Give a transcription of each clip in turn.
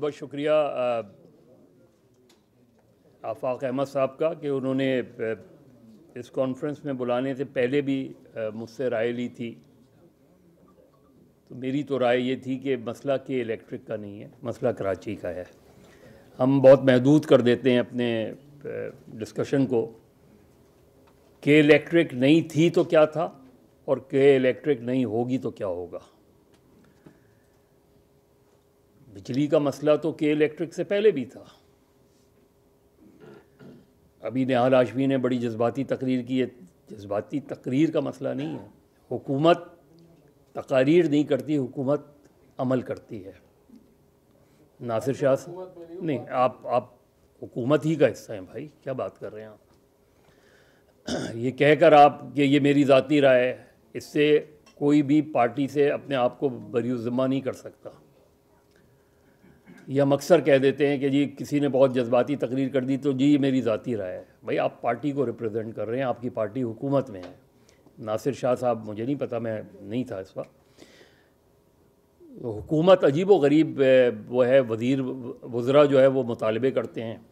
बहुत शुक्रिया आफाक अहमद साहब का कि उन्होंने इस कॉन्फ्रेंस में बुलाने से पहले भी मुझसे राय ली थी तो मेरी तो राय ये थी कि मसला के इलेक्ट्रिक का नहीं है मसला कराची का है हम बहुत महदूद कर देते हैं अपने डिस्कशन को के इलेक्ट्रिक नहीं थी तो क्या था और के इलेक्ट्रिक नहीं होगी तो क्या होगा बिजली का मसला तो के इलेक्ट्रिक से पहले भी था अभी नेहाल आशमी ने बड़ी जज्बाती तकरीर की है जज्बाती तकरीर का मसला नहीं है हुकूमत तकारीर नहीं करती हुकूमत अमल करती है नासिर शाह नहीं आप आप हुकूमत ही का हिस्सा हैं भाई क्या बात कर रहे हैं आप ये कहकर आप कि ये मेरी ज़ाती राय है इससे कोई भी पार्टी से अपने आप को बरी नहीं कर सकता ये हम अक्सर कह देते हैं कि जी किसी ने बहुत जज्बाती तकरीर कर दी तो जी ये मेरी ज़ाती राय है भाई आप पार्टी को रिप्रेजेंट कर रहे हैं आपकी पार्टी हुकूमत में है नासिर शाह साहब मुझे नहीं पता मैं नहीं था इस वक्त हुकूमत अजीब व गरीब वो है वज़ीर वज़रा जो है वो मुतालबे करते हैं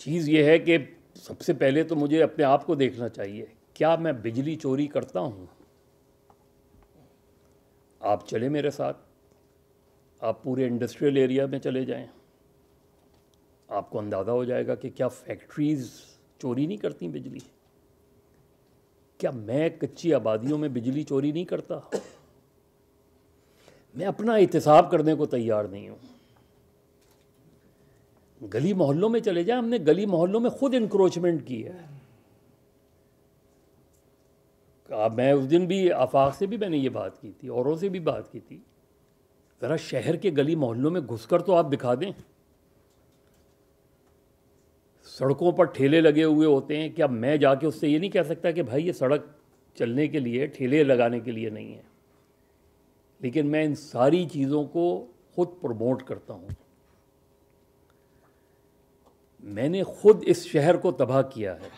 चीज़ ये है कि सबसे पहले तो मुझे अपने आप को देखना चाहिए क्या मैं बिजली चोरी करता हूँ आप चले मेरे साथ आप पूरे इंडस्ट्रियल एरिया में चले जाएं आपको अंदाज़ा हो जाएगा कि क्या फैक्ट्रीज़ चोरी नहीं करती बिजली क्या मैं कच्ची आबादियों में बिजली चोरी नहीं करता मैं अपना एहतसाब करने को तैयार नहीं हूँ गली मोहल्लों में चले जाए हमने गली मोहल्लों में खुद इंक्रोचमेंट की है मैं उस दिन भी आफाक से भी मैंने ये बात की थी औरों से भी बात की थी ज़रा शहर के गली मोहल्लों में घुसकर तो आप दिखा दें सड़कों पर ठेले लगे हुए होते हैं क्या मैं जाके उससे ये नहीं कह सकता कि भाई ये सड़क चलने के लिए ठेले लगाने के लिए नहीं है लेकिन मैं इन सारी चीज़ों को खुद प्रमोट करता हूँ मैंने खुद इस शहर को तबाह किया है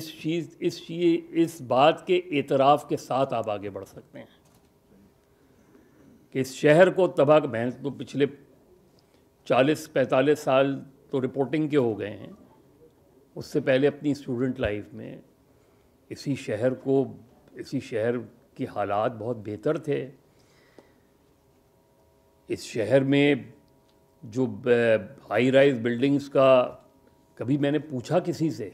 इस चीज़ इस चीज़ इस बात के एतराफ़ के साथ आप आगे बढ़ सकते हैं कि इस शहर को तबाह भैंस तो पिछले 40-45 साल तो रिपोर्टिंग के हो गए हैं उससे पहले अपनी स्टूडेंट लाइफ में इसी शहर को इसी शहर के हालात बहुत बेहतर थे इस शहर में जो हाई राइज बिल्डिंग्स का कभी मैंने पूछा किसी से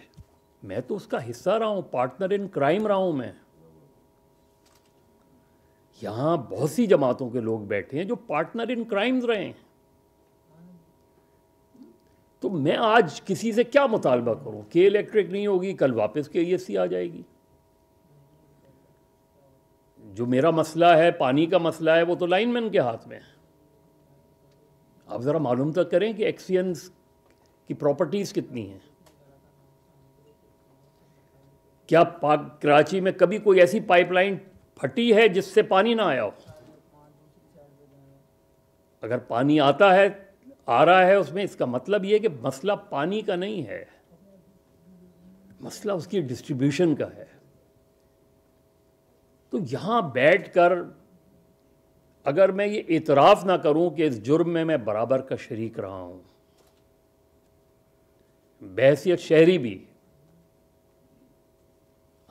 मैं तो उसका हिस्सा रहा हूँ पार्टनर इन क्राइम रहा हूँ मैं यहाँ बहुत सी जमातों के लोग बैठे हैं जो पार्टनर इन क्राइम्स रहे हैं तो मैं आज किसी से क्या मुतालबा करूँ के इलेक्ट्रिक नहीं होगी कल वापस के ई e आ जाएगी जो मेरा मसला है पानी का मसला है वो तो लाइनमैन के हाथ में है आप ज़रा मालूम तक तो करें कि एक्सियंस की प्रॉपर्टीज़ कितनी हैं क्या पाक कराची में कभी कोई ऐसी पाइपलाइन फटी है जिससे पानी ना आया हो अगर पानी आता है आ रहा है उसमें इसका मतलब यह कि मसला पानी का नहीं है मसला उसकी डिस्ट्रीब्यूशन का है तो यहां बैठ कर अगर मैं ये इतराफ़ ना करूं कि इस जुर्म में मैं बराबर का शरीक रहा हूं बहसीत शहरी भी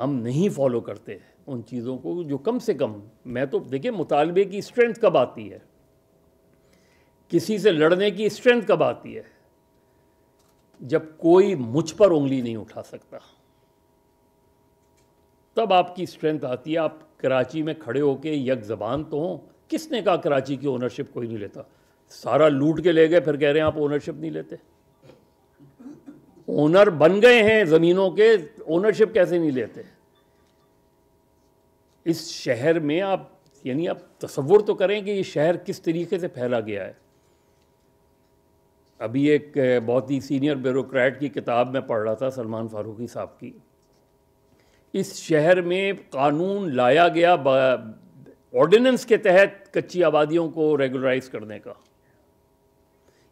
हम नहीं फॉलो करते हैं उन चीज़ों को जो कम से कम मैं तो देखिए मुतालबे की स्ट्रेंथ कब आती है किसी से लड़ने की स्ट्रेंथ कब आती है जब कोई मुझ पर उंगली नहीं उठा सकता तब आपकी स्ट्रेंथ आती है आप कराची में खड़े होके यक जबान तो हों किसने कहा कराची की ओनरशिप कोई नहीं लेता सारा लूट के ले गए फिर कह रहे हैं आप ओनरशिप नहीं लेते ओनर बन गए हैं ज़मीनों के ओनरशिप कैसे नहीं लेते इस शहर में आप यानी आप तस्वुर तो करें कि ये शहर किस तरीके से फैला गया है अभी एक बहुत ही सीनियर ब्यूरोक्रेट की किताब मैं पढ़ रहा था सलमान फारूकी साहब की इस शहर में कानून लाया गया ऑर्डिनेंस के तहत कच्ची आबादियों को रेगुलराइज करने का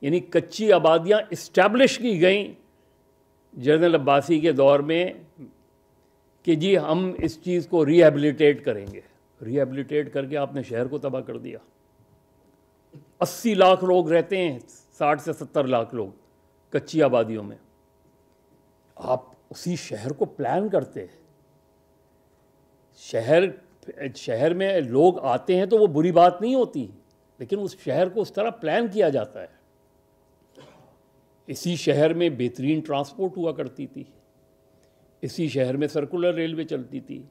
यानी कच्ची आबादियां इस्टेब्लिश की गई जनरल अब्बासी के दौर में कि जी हम इस चीज़ को रिहेबिलिटेट करेंगे रिहेबिलिटेट करके आपने शहर को तबाह कर दिया अस्सी लाख लोग रहते हैं साठ से सत्तर लाख लोग कच्ची आबादियों में आप उसी शहर को प्लान करते हैं शहर शहर में लोग आते हैं तो वो बुरी बात नहीं होती लेकिन उस शहर को उस तरह प्लान किया जाता है इसी शहर में बेहतरीन ट्रांसपोर्ट हुआ करती थी इसी शहर में सर्कुलर रेलवे चलती थी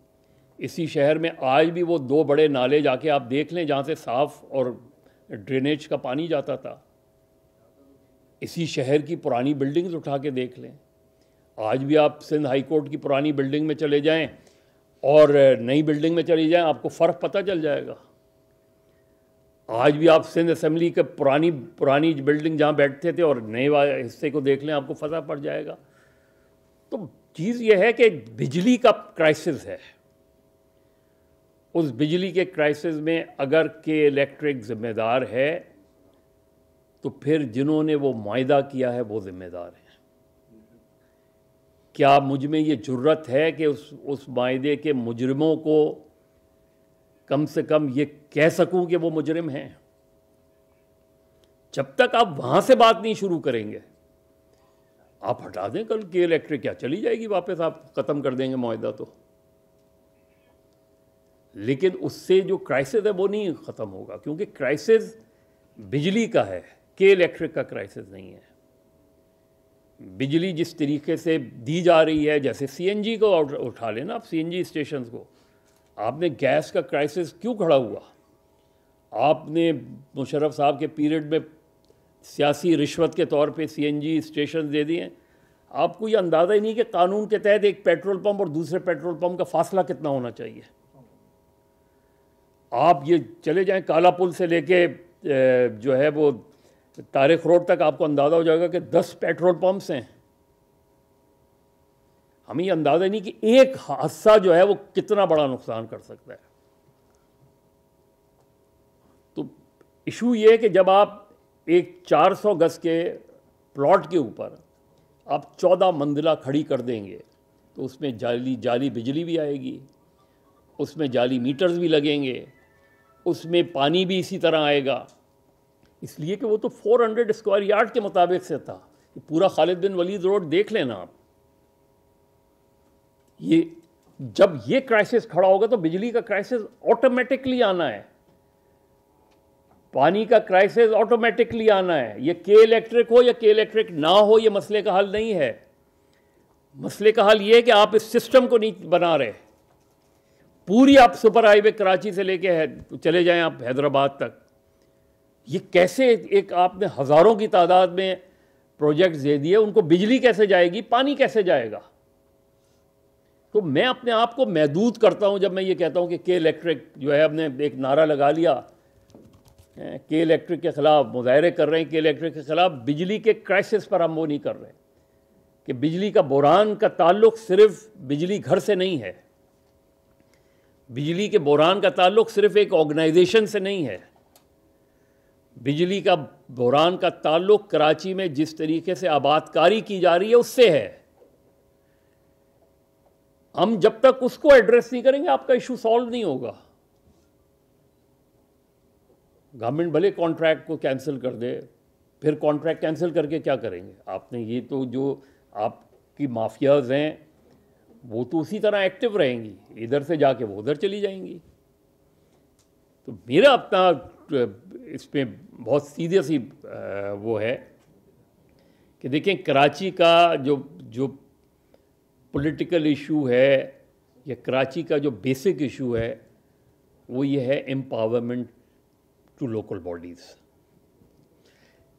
इसी शहर में आज भी वो दो बड़े नाले जाके आप देख लें जहाँ से साफ़ और ड्रेनेज का पानी जाता था इसी शहर की पुरानी बिल्डिंग्स उठा के देख लें आज भी आप सिंध हाई कोर्ट की पुरानी बिल्डिंग में चले जाएं और नई बिल्डिंग में चले जाएं आपको फ़र्क पता चल जाएगा आज भी आप सिंध असम्बली के पुरानी पुरानी बिल्डिंग जहाँ बैठते थे और नए हिस्से को देख लें आपको फंसा पड़ जाएगा तो चीज़ यह है कि बिजली का क्राइसिस है उस बिजली के क्राइसिस में अगर के इलेक्ट्रिक ज़िम्मेदार है तो फिर जिन्होंने वो मायदा किया है वो ज़िम्मेदार हैं क्या मुझ में ये जरूरत है कि उस उस माहे के मुजरमों को कम से कम ये कह सकूं कि वो मुजरिम हैं जब तक आप वहां से बात नहीं शुरू करेंगे आप हटा दें कल की इलेक्ट्रिक क्या चली जाएगी वापस आप ख़त्म कर देंगे मुआदा तो लेकिन उससे जो क्राइसिस है वो नहीं ख़त्म होगा क्योंकि क्राइसिस बिजली का है के इलेक्ट्रिक का क्राइसिस नहीं है बिजली जिस तरीके से दी जा रही है जैसे सीएनजी को उठा लेना आप सीएनजी स्टेशंस को आपने गैस का क्राइसिस क्यों खड़ा हुआ आपने मुशरफ साहब के पीरियड में सियासी रिश्वत के तौर पे सीएनजी स्टेशन दे दिए आपको ये अंदाज़ा ही नहीं कि कानून के तहत एक पेट्रोल पंप और दूसरे पेट्रोल पंप का फासला कितना होना चाहिए आप ये चले जाएं काला पुल से लेके जो है वो तारिक रोड तक आपको अंदाज़ा हो जाएगा कि दस पेट्रोल पम्प्स हैं हमें अंदाज़ा नहीं कि एक हादसा जो है वो कितना बड़ा नुकसान कर सकता है तो इशू ये है कि जब आप एक 400 गज के प्लॉट के ऊपर आप 14 मंजिला खड़ी कर देंगे तो उसमें जाली जाली बिजली भी आएगी उसमें जाली मीटर्स भी लगेंगे उसमें पानी भी इसी तरह आएगा इसलिए कि वो तो 400 स्क्वायर यार्ड के मुताबिक से था पूरा खालिद बिन वलीद रोड देख लेना आप ये जब ये क्राइसिस खड़ा होगा तो बिजली का क्राइसिस ऑटोमेटिकली आना है पानी का क्राइसिस ऑटोमेटिकली आना है ये के इलेक्ट्रिक हो या के इलेक्ट्रिक ना हो ये मसले का हल नहीं है मसले का हल ये है कि आप इस सिस्टम को नहीं बना रहे पूरी आप सुपर हाईवे कराची से लेके है चले जाएं आप हैदराबाद तक ये कैसे एक आपने हज़ारों की तादाद में प्रोजेक्ट्स दे दिए उनको बिजली कैसे जाएगी पानी कैसे जाएगा तो मैं अपने आप को महदूद करता हूँ जब मैं ये कहता हूँ कि के इलेक्ट्रिक जो है हमने एक नारा लगा लिया के इलेक्ट्रिक के ख़िलाफ़ मुजाहरे कर रहे हैं के इलेक्ट्रिक के ख़िलाफ़ बिजली के क्राइसिस पर हम वो नहीं कर रहे कि बिजली का बुरान का ताल्लुक सिर्फ बिजली घर से नहीं है बिजली के बुरान का ताल्लुक सिर्फ एक ऑर्गेनाइजेशन से नहीं है बिजली का बुरान का ताल्लुक कराची में जिस तरीके से आबादकारी की जा रही है उससे है हम जब तक उसको एड्रेस नहीं करेंगे आपका इशू सॉल्व नहीं होगा गवर्नमेंट भले कॉन्ट्रैक्ट को कैंसिल कर दे फिर कॉन्ट्रैक्ट कैंसिल करके क्या करेंगे आपने ये तो जो आपकी माफियाज हैं वो तो उसी तरह एक्टिव रहेंगी इधर से जाके वो उधर चली जाएंगी तो मेरा अपना इसमें बहुत सीधे सी वो है कि देखें कराची का जो जो पॉलिटिकल इशू है या कराची का जो बेसिक इशू है वो ये है एम्पावरमेंट टू लोकल बॉडीज़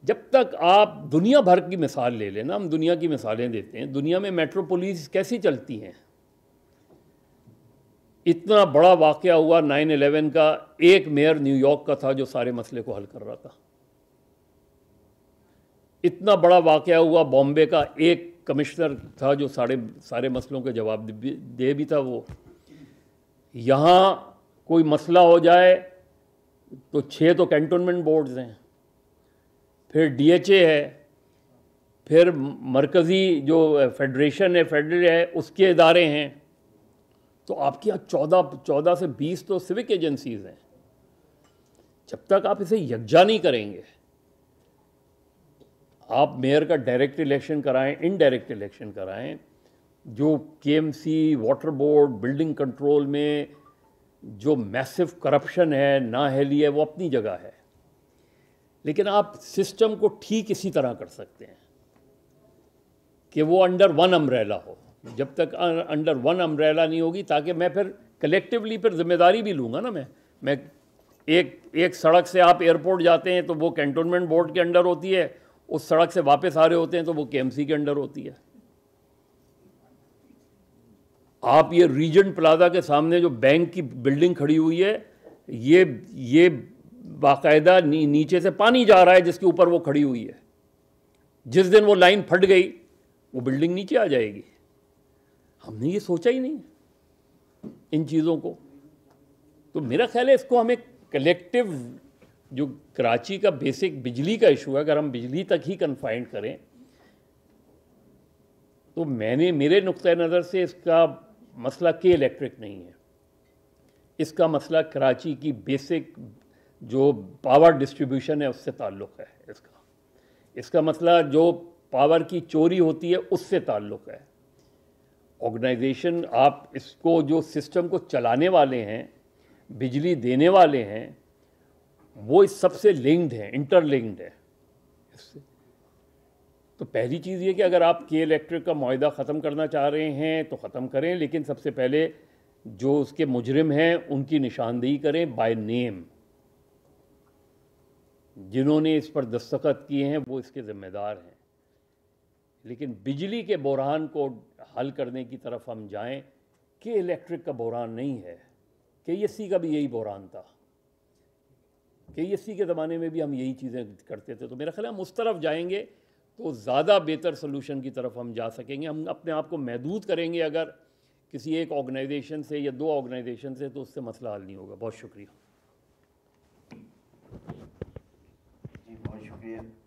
जब तक आप दुनिया भर की मिसाल ले लेना हम दुनिया की मिसालें देते हैं दुनिया में मेट्रोपोलिस कैसी चलती हैं इतना बड़ा वाक़ हुआ नाइन एलेवन का एक मेयर न्यूयॉर्क का था जो सारे मसले को हल कर रहा था इतना बड़ा वाक़ हुआ बॉम्बे का एक कमिश्नर था जो सारे सारे मसलों के जवाब दे भी था वो यहाँ कोई मसला हो जाए तो छः तो कैंटोनमेंट बोर्ड्स हैं फिर डीएचए है फिर मरकज़ी जो फेडरेशन है फेडरल है उसके इदारे हैं तो आपके यहाँ चौदह चौदह से बीस तो सिविक एजेंसीज़ हैं जब तक आप इसे यकजा नहीं करेंगे आप मेयर का डायरेक्ट इलेक्शन कराएं इनडायरेक्ट इलेक्शन कराएं जो K M C water board building control में जो मैसिव करप्शन है ना हेली है वो अपनी जगह है लेकिन आप सिस्टम को ठीक इसी तरह कर सकते हैं कि वो अंडर वन अम्ब्रेला हो जब तक अंडर वन अम्ब्रेला नहीं होगी ताकि मैं फिर कलेक्टिवली फिर जिम्मेदारी भी लूँगा ना मैं मैं एक एक सड़क से आप एयरपोर्ट जाते हैं तो वो कैंटोनमेंट बोर्ड के अंडर होती है उस सड़क से वापस आ रहे होते हैं तो वो के के अंडर होती है आप ये रीजेंट प्लाजा के सामने जो बैंक की बिल्डिंग खड़ी हुई है ये ये बाकायदा नी, नीचे से पानी जा रहा है जिसके ऊपर वो खड़ी हुई है जिस दिन वो लाइन फट गई वो बिल्डिंग नीचे आ जाएगी हमने ये सोचा ही नहीं इन चीज़ों को तो मेरा ख्याल है इसको हमें कलेक्टिव जो कराची का बेसिक बिजली का इशू है अगर हम बिजली तक ही कन्फाइंड करें तो मैंने मेरे नुक़ नज़र से इसका मसला के इलेक्ट्रिक नहीं है इसका मसला कराची की बेसिक जो पावर डिस्ट्रीब्यूशन है उससे ताल्लुक़ है इसका इसका मसला जो पावर की चोरी होती है उससे ताल्लुक़ है ऑर्गेनाइजेशन आप इसको जो सिस्टम को चलाने वाले हैं बिजली देने वाले हैं वो इस सबसे लिंक्ड है इंटरलिंक्ड है इससे तो पहली चीज़ ये कि अगर आप के इलेक्ट्रिक का माहा ख़त्म करना चाह रहे हैं तो ख़त्म करें लेकिन सबसे पहले जो उसके मुजरिम हैं उनकी निशानदेही करें बाय नेम जिन्होंने इस पर दस्तखत किए हैं वो इसके ज़िम्मेदार हैं लेकिन बिजली के बहरान को हल करने की तरफ हम जाएं कि इलेक्ट्रिक का बहरान नहीं है के ई का भी यही बहरान था के एस सी के ज़माने में भी हम यही चीज़ें करते थे तो मेरा ख्याल हम उस तरफ जाएंगे तो ज़्यादा बेहतर सोलूशन की तरफ हम जा सकेंगे हम अपने आप को महदूद करेंगे अगर किसी एक ऑर्गेनाइजेशन से या दो ऑर्गेनाइजेशन से तो उससे मसला हल नहीं होगा बहुत शुक्रिया जी बहुत शुक्रिया